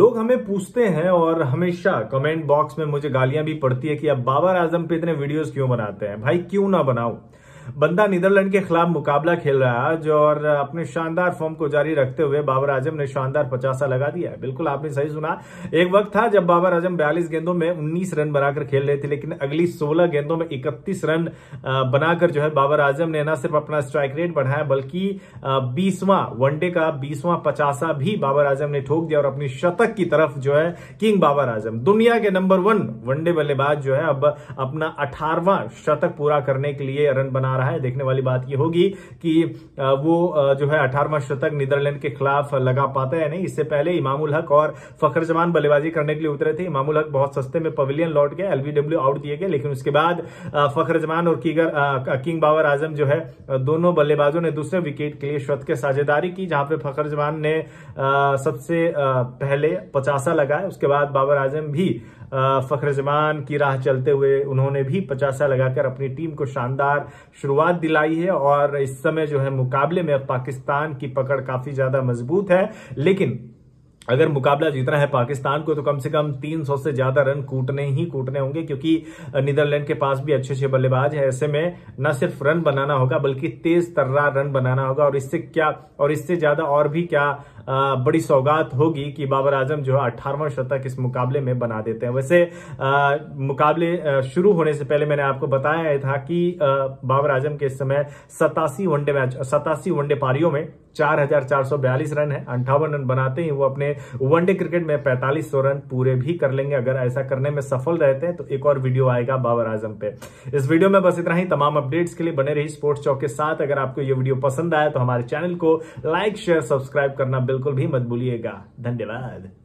लोग हमें पूछते हैं और हमेशा कमेंट बॉक्स में मुझे गालियां भी पड़ती है कि अब बाबर आजम पे इतने वीडियोस क्यों बनाते हैं भाई क्यों ना बनाऊ बंदा नीदरलैंड के खिलाफ मुकाबला खेल रहा है जो और अपने शानदार फॉर्म को जारी रखते हुए बाबर आजम ने शानदार पचासा लगा दिया बिल्कुल आपने सही सुना एक वक्त था जब बाबर आजम बयालीस गेंदों में उन्नीस रन बनाकर खेल रहे थे लेकिन अगली सोलह गेंदों में इकतीस रन बनाकर जो है बाबर आजम ने न सिर्फ अपना स्ट्राइक रेट बढ़ाया बल्कि बीसवां वनडे का बीसवां पचासा भी बाबर आजम ने ठोक दिया और अपनी शतक की तरफ जो है किंग बाबर आजम दुनिया के नंबर वन वनडे बल्लेबाज जो है अब अपना अठारवा शतक पूरा करने के लिए रन बना आ रहा है देखने वाली बात यह होगी कि वो जो है अठारहवा शतक नीदरलैंड के खिलाफ लगा पाते हैं नहीं इससे पहले इमामुल हक और फखर जमान बल्लेबाजी करने के लिए उतरे थे इमामुल हक बहुत सस्ते में पवेलियन लौट गए एलबीडब्ल्यू आउट दिए गए लेकिन उसके बाद फखर जमान और कीगर किंग बाबर आजम जो है दोनों बल्लेबाजों ने दूसरे विकेट के लिए शतक साझेदारी की जहां पर फखर जमान ने सबसे पहले पचासा लगाया उसके बाद बाबर आजम भी फखर जमान की राह चलते हुए उन्होंने भी पचासा लगाकर अपनी टीम को शानदार शुरुआत दिलाई है और इस समय जो है मुकाबले में पाकिस्तान की पकड़ काफी ज्यादा मजबूत है लेकिन अगर मुकाबला जीतना है पाकिस्तान को तो कम से कम 300 से ज्यादा रन कूटने ही कूटने होंगे क्योंकि नीदरलैंड के पास भी अच्छे अच्छे बल्लेबाज है ऐसे में न सिर्फ रन बनाना होगा बल्कि तेज तर्रा रन बनाना होगा और इससे क्या और इससे ज्यादा और भी क्या आ, बड़ी सौगात होगी कि बाबर आजम जो है अट्ठारहवां शतक इस मुकाबले में बना देते हैं वैसे आ, मुकाबले शुरू होने से पहले मैंने आपको बताया था कि आ, बाबर आजम के इस समय सतासी वनडे मैच सतासी वनडे पारियों में बयालीस रन है अंठावन रन बनाते ही वो अपने वनडे क्रिकेट में सौ रन पूरे भी कर लेंगे अगर ऐसा करने में सफल रहते हैं तो एक और वीडियो आएगा बाबर आजम पे इस वीडियो में बस इतना ही तमाम अपडेट्स के लिए बने रही स्पोर्ट्स चौक के साथ अगर आपको यह वीडियो पसंद आया तो हमारे चैनल को लाइक शेयर सब्सक्राइब करना बिल्कुल भी मत भूलिएगा धन्यवाद